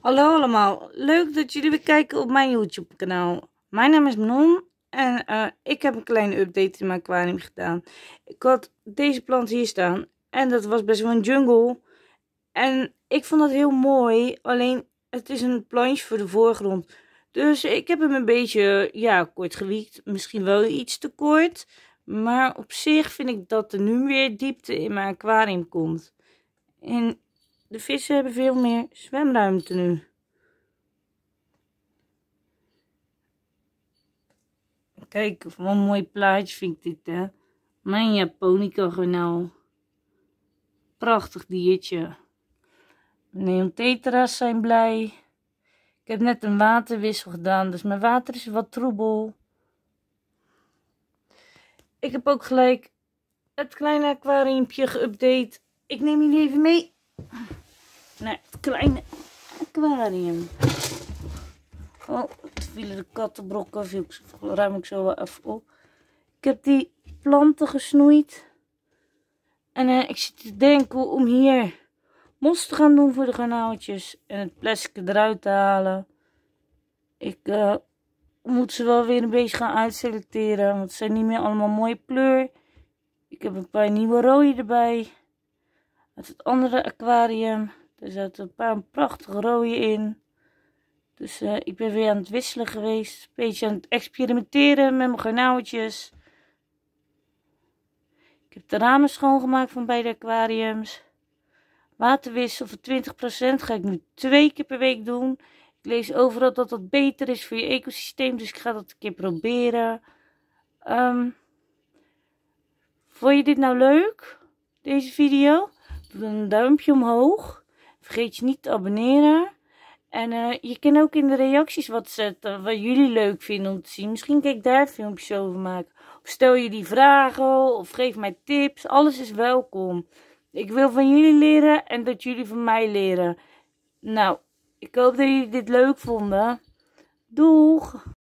Hallo allemaal, leuk dat jullie weer kijken op mijn YouTube kanaal. Mijn naam is Non en eh, ik heb een kleine update in mijn aquarium gedaan. Ik had deze plant hier staan en dat was best wel een jungle. En ik vond dat heel mooi, alleen het is een plantje voor de voorgrond. Dus ik heb hem een beetje, ja, kort gewiekt. Misschien wel iets te kort. Maar op zich vind ik dat er nu weer diepte in mijn aquarium komt. En de vissen hebben veel meer zwemruimte nu. Kijk, wat een mooi plaatje vind ik dit, hè. Mijn Japonica-garnaal. Prachtig diertje. Neon tetera's zijn blij. Ik heb net een waterwissel gedaan, dus mijn water is wat troebel. Ik heb ook gelijk het kleine aquariumpje geüpdate. Ik neem jullie even mee naar het kleine aquarium. Oh, het vielen de kattenbrokken. ruim ik zo wel even op. Oh. Ik heb die planten gesnoeid. En eh, ik zit te denken om hier mos te gaan doen voor de garnaaltjes. En het plastic eruit te halen. Ik eh, moet ze wel weer een beetje gaan uitselecteren. Want ze zijn niet meer allemaal mooie kleur. Ik heb een paar nieuwe rode erbij. Uit het andere aquarium. Er zaten een paar prachtige rode in. Dus eh, ik ben weer aan het wisselen geweest. Een beetje aan het experimenteren met mijn garnaaltjes. Ik heb de ramen schoongemaakt van beide aquariums. Waterwissel voor 20% ga ik nu twee keer per week doen. Ik lees overal dat dat beter is voor je ecosysteem. Dus ik ga dat een keer proberen. Ehm, vond je dit nou leuk? Deze video? Doe een duimpje omhoog. Vergeet je niet te abonneren. En eh, je kan ook in de reacties wat zetten eh, wat jullie leuk vinden om te zien. Misschien kan ik daar filmpjes over maken. Of stel jullie vragen of geef mij tips. Alles is welkom. Ik wil van jullie leren en dat jullie van mij leren. Nou, ik hoop dat jullie dit leuk vonden. Doeg!